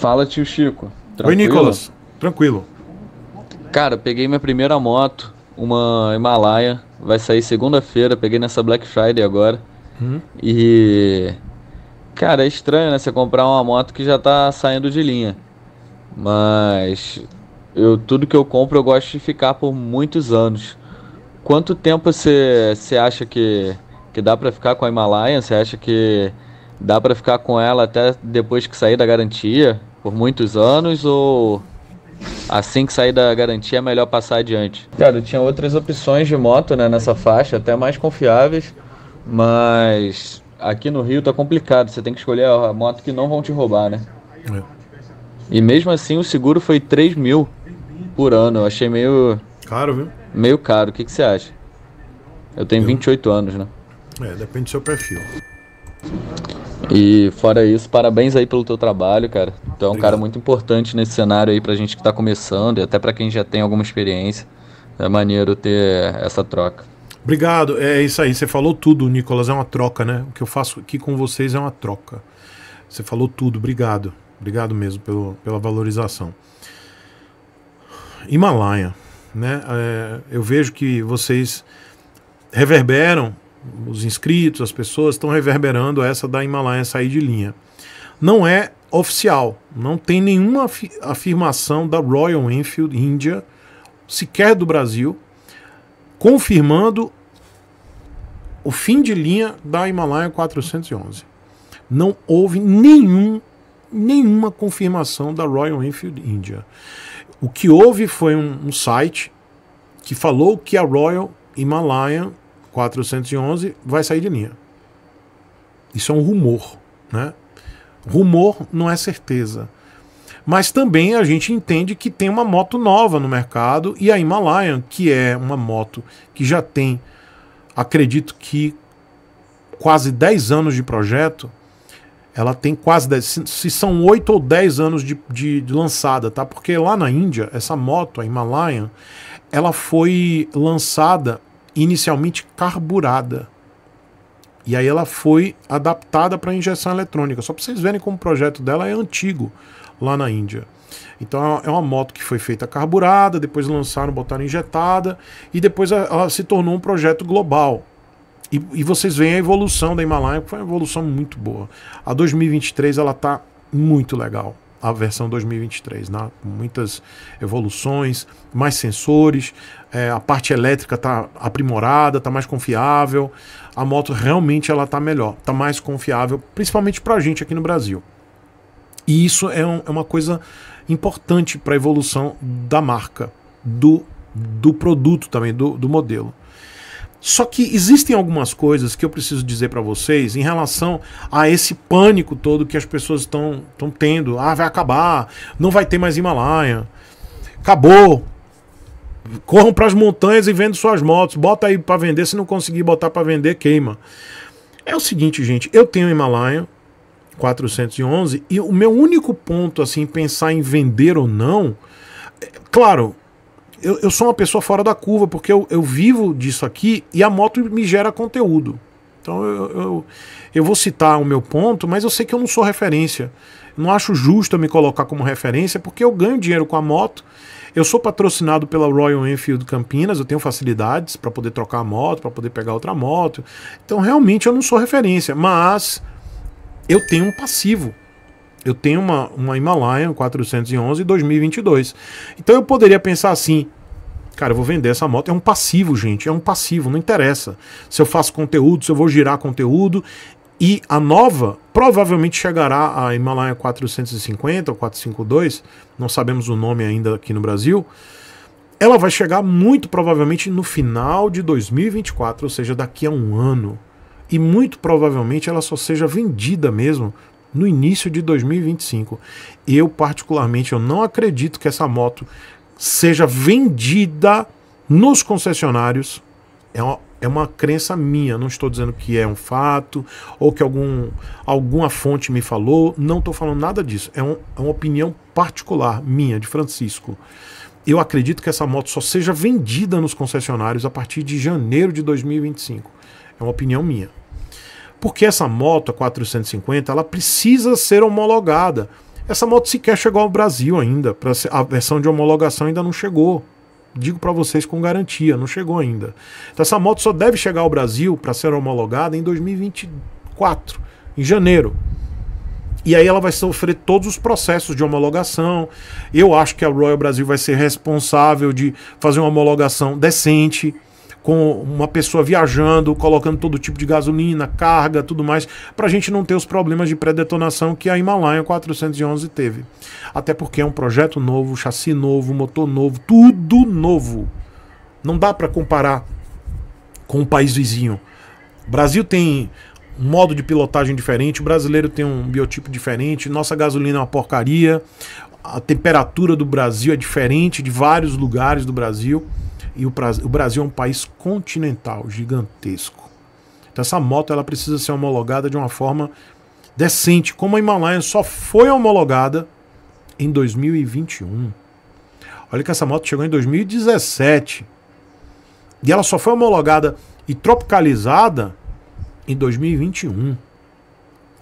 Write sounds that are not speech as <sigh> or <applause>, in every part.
Fala, tio Chico. Tranquilo? Oi, Nicolas. Tranquilo. Cara, peguei minha primeira moto, uma Himalaia. Vai sair segunda-feira, peguei nessa Black Friday agora. Hum. E. Cara, é estranho, né? Você comprar uma moto que já tá saindo de linha. Mas. Eu, tudo que eu compro eu gosto de ficar por muitos anos. Quanto tempo você acha que, que dá para ficar com a Himalaia? Você acha que dá para ficar com ela até depois que sair da garantia? por muitos anos ou assim que sair da garantia é melhor passar adiante? Cara, tinha outras opções de moto né, nessa faixa, até mais confiáveis, mas aqui no Rio tá complicado, você tem que escolher a moto que não vão te roubar, né? É. E mesmo assim o seguro foi 3 mil por ano, eu achei meio... Caro, viu? Meio caro, o que, que você acha? Eu tenho 28 anos, né? É, depende do seu perfil. E fora isso, parabéns aí pelo teu trabalho, cara. Tu é um Obrigado. cara muito importante nesse cenário aí pra gente que tá começando e até para quem já tem alguma experiência. É maneiro ter essa troca. Obrigado, é isso aí. Você falou tudo, Nicolas. É uma troca, né? O que eu faço aqui com vocês é uma troca. Você falou tudo, obrigado. Obrigado mesmo pelo, pela valorização. Himalaia, né? É, eu vejo que vocês reverberam os inscritos, as pessoas estão reverberando essa da Himalaia sair de linha. Não é oficial, não tem nenhuma afirmação da Royal Enfield India, sequer do Brasil, confirmando o fim de linha da Himalaia 411. Não houve nenhum, nenhuma confirmação da Royal Enfield India. O que houve foi um, um site que falou que a Royal Himalayan 411 vai sair de linha. Isso é um rumor, né? Rumor não é certeza. Mas também a gente entende que tem uma moto nova no mercado e a Himalayan, que é uma moto que já tem, acredito que quase 10 anos de projeto, ela tem quase 10, se são 8 ou 10 anos de, de, de, lançada, tá? Porque lá na Índia, essa moto, a Himalayan, ela foi lançada inicialmente carburada. E aí ela foi adaptada para injeção eletrônica. Só para vocês verem como o projeto dela é antigo lá na Índia. Então é, é uma moto que foi feita carburada, depois lançaram, botaram injetada e depois ela se tornou um projeto global. E, e vocês veem a evolução da Himalaia, que foi uma evolução muito boa. A 2023 ela está muito legal a versão 2023, né? muitas evoluções, mais sensores, é, a parte elétrica está aprimorada, está mais confiável, a moto realmente ela está melhor, está mais confiável, principalmente para a gente aqui no Brasil. E isso é, um, é uma coisa importante para a evolução da marca, do, do produto também, do, do modelo. Só que existem algumas coisas que eu preciso dizer para vocês em relação a esse pânico todo que as pessoas estão tendo. Ah, vai acabar, não vai ter mais Himalaia, acabou. Corram para as montanhas e vendam suas motos, bota aí para vender. Se não conseguir botar para vender, queima. É o seguinte, gente, eu tenho Himalaia 411 e o meu único ponto assim pensar em vender ou não, é, claro, eu, eu sou uma pessoa fora da curva, porque eu, eu vivo disso aqui e a moto me gera conteúdo. Então eu, eu, eu, vou citar o meu ponto, mas eu sei que eu não sou referência. não acho justo eu me colocar como referência, porque eu ganho dinheiro com a moto. Eu sou patrocinado pela Royal Enfield Campinas, eu tenho facilidades para poder trocar a moto, para poder pegar outra moto. Então realmente eu não sou referência, mas eu tenho um passivo. Eu tenho uma, uma Himalaia 411 2022. Então eu poderia pensar assim, cara, eu vou vender essa moto. É um passivo, gente. É um passivo, não interessa. Se eu faço conteúdo, se eu vou girar conteúdo. E a nova provavelmente chegará a Himalaya 450 ou 452, não sabemos o nome ainda aqui no Brasil. Ela vai chegar muito provavelmente no final de 2024, ou seja, daqui a um ano. E muito provavelmente ela só seja vendida mesmo no início de 2025. Eu particularmente eu não acredito que essa moto seja vendida nos concessionários. É uma, é uma crença minha, não estou dizendo que é um fato ou que algum, alguma fonte me falou, não estou falando nada disso. É, um, é uma opinião particular minha, de Francisco. Eu acredito que essa moto só seja vendida nos concessionários a partir de janeiro de 2025. É uma opinião minha. Porque essa moto, a 450, ela precisa ser homologada. Essa moto sequer chegou ao Brasil ainda. A versão de homologação ainda não chegou. Digo para vocês com garantia, não chegou ainda. Então, essa moto só deve chegar ao Brasil para ser homologada em 2024, em janeiro. E aí ela vai sofrer todos os processos de homologação. Eu acho que a Royal Brasil vai ser responsável de fazer uma homologação decente com uma pessoa viajando, colocando todo tipo de gasolina, carga, tudo mais, para a gente não ter os problemas de pré-detonação que a Himalaia 411 teve. Até porque é um projeto novo, chassi novo, motor novo, tudo novo. Não dá para comparar com um país vizinho. O Brasil tem um modo de pilotagem diferente, o brasileiro tem um biotipo diferente, nossa gasolina é uma porcaria, a temperatura do Brasil é diferente de vários lugares do Brasil. E o Brasil é um país continental, gigantesco. Então essa moto ela precisa ser homologada de uma forma decente, como a Himalaia só foi homologada em 2021. Olha que essa moto chegou em 2017. E ela só foi homologada e tropicalizada em 2021,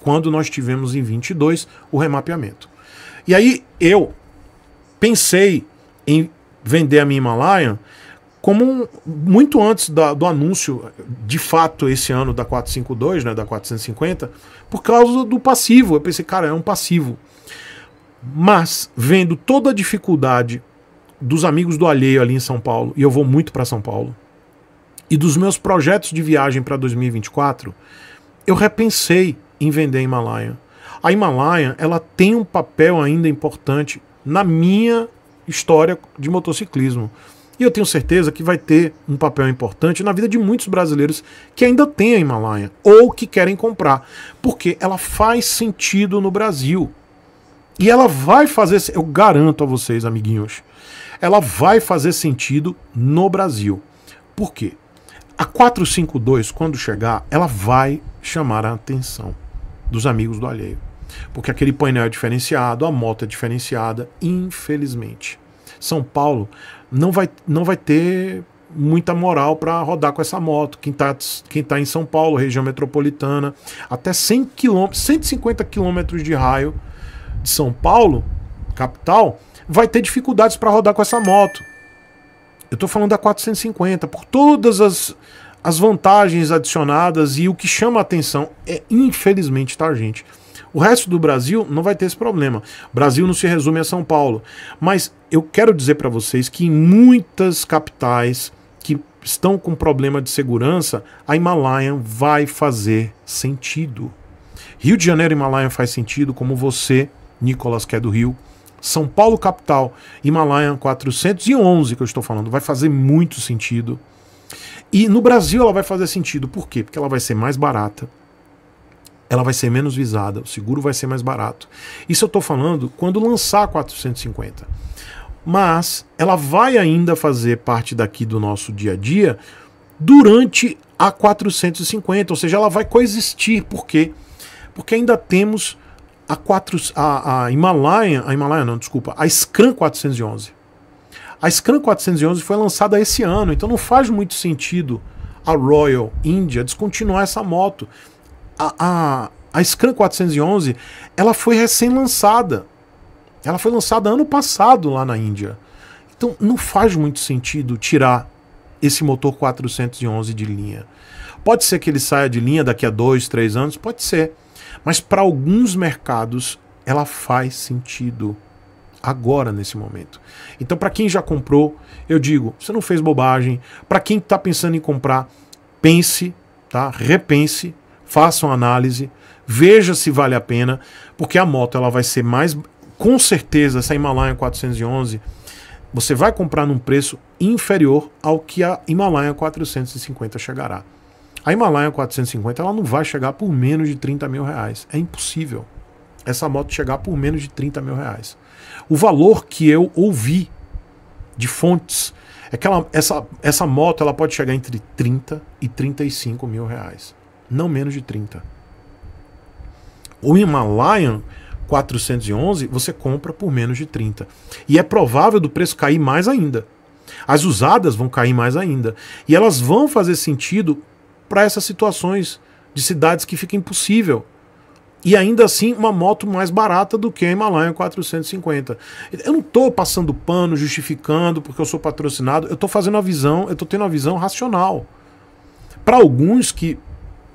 quando nós tivemos em 22 o remapeamento. E aí eu pensei em vender a minha Himalaia como um, muito antes da, do anúncio, de fato, esse ano da 452, né, da 450, por causa do passivo. Eu pensei, cara, é um passivo. Mas, vendo toda a dificuldade dos amigos do alheio ali em São Paulo, e eu vou muito para São Paulo, e dos meus projetos de viagem para 2024, eu repensei em vender a Himalaia. A Himalaia, ela tem um papel ainda importante na minha história de motociclismo e eu tenho certeza que vai ter um papel importante na vida de muitos brasileiros que ainda têm a Himalaia ou que querem comprar, porque ela faz sentido no Brasil. E ela vai fazer, eu garanto a vocês, amiguinhos, ela vai fazer sentido no Brasil. Por quê? A 452, quando chegar, ela vai chamar a atenção dos amigos do alheio. Porque aquele painel é diferenciado, a moto é diferenciada, infelizmente. São Paulo não vai, não vai ter muita moral para rodar com essa moto. Quem está quem tá em São Paulo, região metropolitana, até 100 km, 150 quilômetros de raio de São Paulo, capital, vai ter dificuldades para rodar com essa moto. Eu estou falando da 450, por todas as, as vantagens adicionadas e o que chama a atenção é, infelizmente, tá, gente? O resto do Brasil não vai ter esse problema. O Brasil não se resume a São Paulo. Mas eu quero dizer para vocês que em muitas capitais que estão com problema de segurança, a Himalaia vai fazer sentido. Rio de Janeiro Himalaia faz sentido, como você, Nicolas, que é do Rio. São Paulo, capital, Himalaia 411, que eu estou falando, vai fazer muito sentido. E no Brasil ela vai fazer sentido, por quê? Porque ela vai ser mais barata, ela vai ser menos visada, o seguro vai ser mais barato. Isso eu estou falando quando lançar 450. Mas ela vai ainda fazer parte daqui do nosso dia a dia durante a 450, ou seja, ela vai coexistir. Por quê? Porque ainda temos a, 4, a, a Himalaya a Himalaya não, desculpa, a Scram 411. A Scram 411 foi lançada esse ano, então não faz muito sentido a Royal India descontinuar essa moto a, a, a Scram 411 ela foi recém-lançada. Ela foi lançada ano passado lá na Índia. Então não faz muito sentido tirar esse motor 411 de linha. Pode ser que ele saia de linha daqui a dois, três anos, pode ser. Mas para alguns mercados ela faz sentido agora nesse momento. Então para quem já comprou, eu digo, você não fez bobagem. Para quem está pensando em comprar, pense, tá? Repense faça uma análise, veja se vale a pena, porque a moto ela vai ser mais com certeza essa Himalaya 411 você vai comprar num preço inferior ao que a Himalaya 450 chegará. A Himalaya 450 ela não vai chegar por menos de 30 mil reais. É impossível essa moto chegar por menos de 30 mil reais. O valor que eu ouvi de fontes é que ela, essa, essa moto ela pode chegar entre 30 e 35 mil reais não menos de 30. O Himalayan 411 você compra por menos de 30. E é provável do preço cair mais ainda. As usadas vão cair mais ainda. E elas vão fazer sentido para essas situações de cidades que fica impossível. E ainda assim, uma moto mais barata do que a Himalaia 450. Eu não estou passando pano, justificando porque eu sou patrocinado. Eu estou fazendo a visão, eu estou tendo uma visão racional. Para alguns que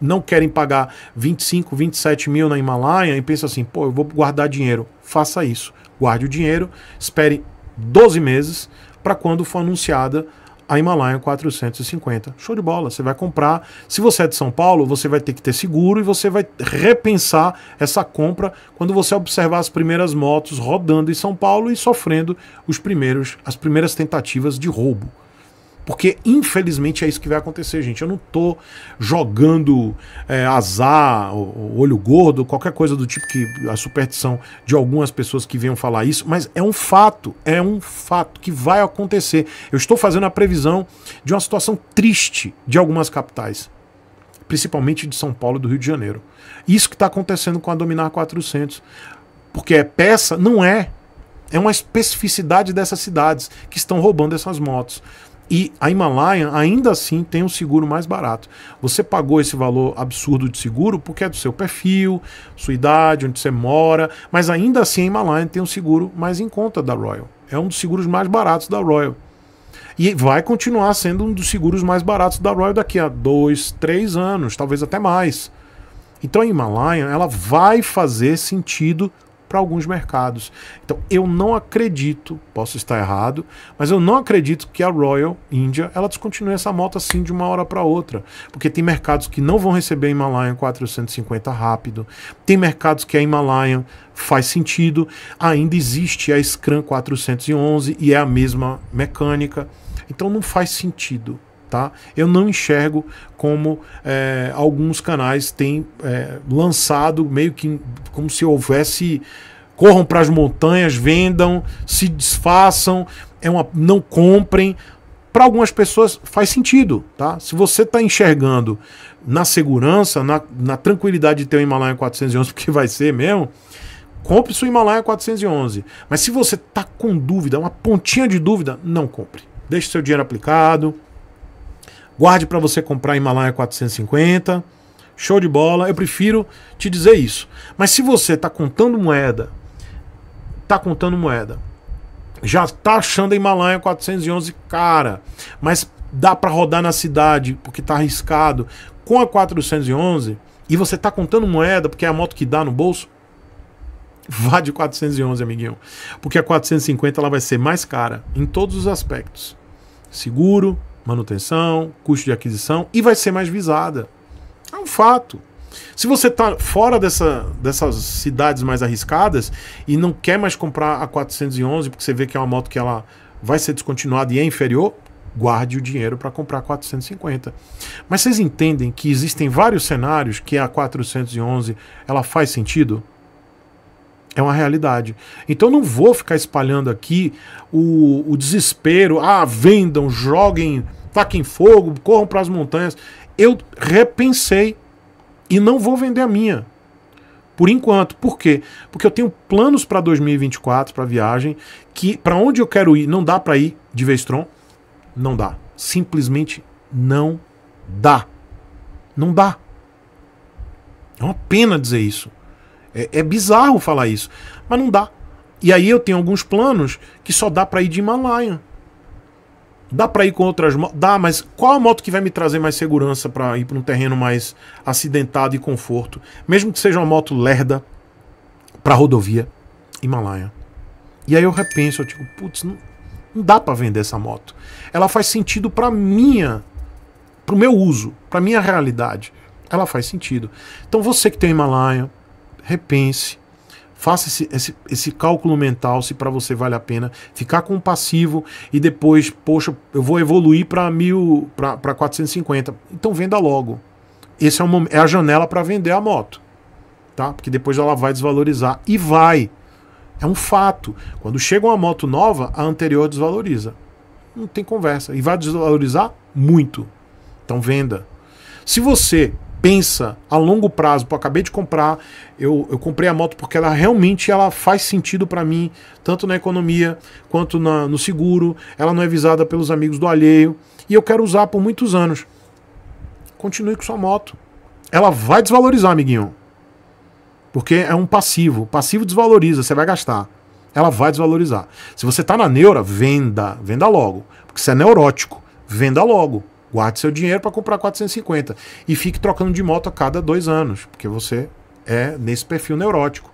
não querem pagar 25, 27 mil na Himalaia e pensa assim, pô, eu vou guardar dinheiro. Faça isso. Guarde o dinheiro, espere 12 meses para quando for anunciada a Himalaia 450. Show de bola, você vai comprar. Se você é de São Paulo, você vai ter que ter seguro e você vai repensar essa compra quando você observar as primeiras motos rodando em São Paulo e sofrendo os primeiros as primeiras tentativas de roubo. Porque, infelizmente, é isso que vai acontecer, gente. Eu não tô jogando é, azar, olho gordo, qualquer coisa do tipo que a superstição de algumas pessoas que venham falar isso, mas é um fato, é um fato que vai acontecer. Eu estou fazendo a previsão de uma situação triste de algumas capitais, principalmente de São Paulo e do Rio de Janeiro. Isso que está acontecendo com a Dominar 400. Porque é peça? Não é. É uma especificidade dessas cidades que estão roubando essas motos. E a Himalaia ainda assim tem um seguro mais barato. Você pagou esse valor absurdo de seguro porque é do seu perfil, sua idade, onde você mora, mas ainda assim a Himalaia tem um seguro mais em conta da Royal. É um dos seguros mais baratos da Royal. E vai continuar sendo um dos seguros mais baratos da Royal daqui a dois, três anos, talvez até mais. Então a Himalaia ela vai fazer sentido para alguns mercados. Então, eu não acredito, posso estar errado, mas eu não acredito que a Royal India ela descontinue essa moto assim de uma hora para outra, porque tem mercados que não vão receber a Himalayan 450 rápido, tem mercados que a Himalayan faz sentido, ainda existe a Scram 411 e é a mesma mecânica. Então não faz sentido Tá? Eu não enxergo como é, alguns canais têm é, lançado meio que como se houvesse corram para as montanhas, vendam, se desfaçam, é uma, não comprem. Para algumas pessoas faz sentido, tá? Se você está enxergando na segurança, na, na tranquilidade de ter o um Himalaia 411, <laughs> porque vai ser mesmo, compre seu Himalaia 411. Mas se você está com dúvida, uma pontinha de dúvida, não compre. Deixe seu dinheiro aplicado, Guarde para você comprar Himalaia 450. Show de bola. Eu prefiro te dizer isso. Mas se você está contando moeda, está contando moeda, já está achando a Himalaia 411 cara, mas dá para rodar na cidade porque está arriscado com a 411 e você está contando moeda porque é a moto que dá no bolso, vá de 411, amiguinho. Porque a 450 ela vai ser mais cara em todos os aspectos. Seguro, manutenção, custo de aquisição e vai ser mais visada. É um fato. Se você está fora dessa, dessas cidades mais arriscadas e não quer mais comprar a 411 porque você vê que é uma moto que ela vai ser descontinuada e é inferior, guarde o dinheiro para comprar 450. Mas vocês entendem que existem vários cenários que a 411 ela faz sentido? É uma realidade. Então não vou ficar espalhando aqui o, o desespero. Ah, vendam, joguem taquem fogo, corram para as montanhas. Eu repensei e não vou vender a minha. Por enquanto, por quê? Porque eu tenho planos para 2024, para viagem, que para onde eu quero ir, não dá para ir de Vestron, não dá. Simplesmente não dá. Não dá. É uma pena dizer isso. É, é bizarro falar isso, mas não dá. E aí eu tenho alguns planos que só dá para ir de Himalaia. Dá para ir com outras motos? Dá, mas qual a moto que vai me trazer mais segurança para ir para um terreno mais acidentado e conforto? Mesmo que seja uma moto lerda para rodovia Himalaia. E aí eu repenso, eu digo, putz, não, não dá para vender essa moto. Ela faz sentido para minha, para o meu uso, para minha realidade. Ela faz sentido. Então você que tem o Himalaia, repense, Faça esse, esse, esse cálculo mental se para você vale a pena ficar com um passivo e depois, poxa, eu vou evoluir para mil, para 450. Então venda logo. Esse é, o, é a janela para vender a moto, tá? Porque depois ela vai desvalorizar e vai. É um fato. Quando chega uma moto nova, a anterior desvaloriza. Não tem conversa. E vai desvalorizar muito. Então venda. Se você pensa a longo prazo, Eu acabei de comprar, eu, eu comprei a moto porque ela realmente ela faz sentido para mim, tanto na economia quanto na, no seguro, ela não é visada pelos amigos do alheio e eu quero usar por muitos anos. Continue com sua moto. Ela vai desvalorizar, amiguinho. Porque é um passivo. Passivo desvaloriza, você vai gastar. Ela vai desvalorizar. Se você está na neura, venda. Venda logo. Porque você é neurótico. Venda logo. Guarde seu dinheiro para comprar 450 e fique trocando de moto a cada dois anos, porque você é nesse perfil neurótico.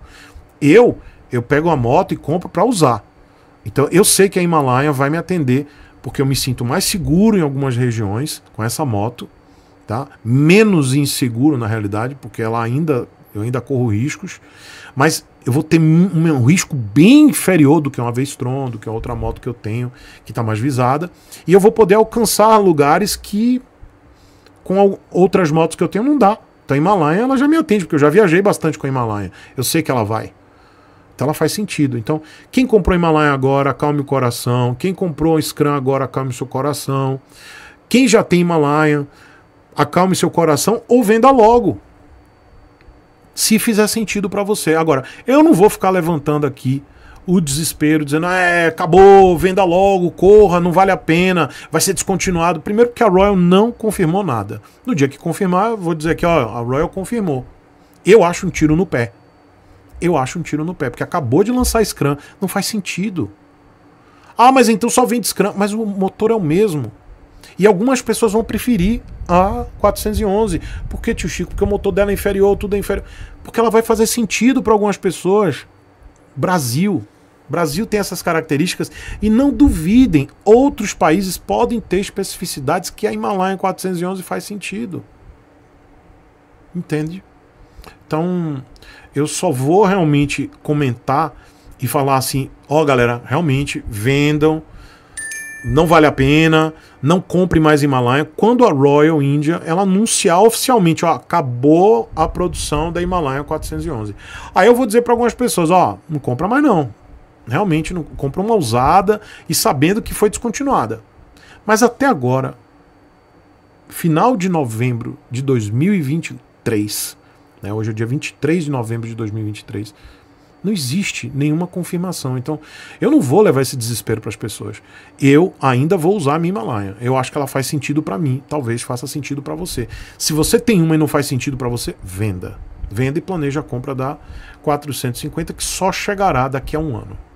Eu, eu pego uma moto e compro para usar. Então eu sei que a Himalaia vai me atender, porque eu me sinto mais seguro em algumas regiões com essa moto, tá? Menos inseguro na realidade, porque ela ainda eu ainda corro riscos, mas eu vou ter um, um, risco bem inferior do que uma Vestron, do que a outra moto que eu tenho, que está mais visada. E eu vou poder alcançar lugares que com outras motos que eu tenho não dá. Então a Himalaia ela já me atende, porque eu já viajei bastante com a Himalaia. Eu sei que ela vai. Então ela faz sentido. Então, quem comprou a Himalaia agora, acalme o coração. Quem comprou a Scrum agora, acalme o seu coração. Quem já tem Himalaia, acalme seu coração ou venda logo se fizer sentido para você. Agora, eu não vou ficar levantando aqui o desespero, dizendo, é, acabou, venda logo, corra, não vale a pena, vai ser descontinuado. Primeiro porque a Royal não confirmou nada. No dia que confirmar, eu vou dizer que, ó, a Royal confirmou. Eu acho um tiro no pé. Eu acho um tiro no pé, porque acabou de lançar Scrum, não faz sentido. Ah, mas então só vende Scrum, mas o motor é o mesmo. E algumas pessoas vão preferir a 411. Por que, tio Chico? Porque o motor dela é inferior, tudo é inferior. Porque ela vai fazer sentido para algumas pessoas. Brasil. Brasil tem essas características e não duvidem, outros países podem ter especificidades que a Himalaia 411 faz sentido. Entende? Então, eu só vou realmente comentar e falar assim: ó, oh, galera, realmente vendam não vale a pena, não compre mais Himalaia. Quando a Royal India ela anunciar oficialmente, ó, acabou a produção da Himalaia 411. Aí eu vou dizer para algumas pessoas, ó, não compra mais não. Realmente não compra uma usada e sabendo que foi descontinuada. Mas até agora, final de novembro de 2023, né, hoje é dia 23 de novembro de 2023, não existe nenhuma confirmação. Então, eu não vou levar esse desespero para as pessoas. Eu ainda vou usar a minha Himalaia. Eu acho que ela faz sentido para mim. Talvez faça sentido para você. Se você tem uma e não faz sentido para você, venda. Venda e planeja a compra da 450, que só chegará daqui a um ano.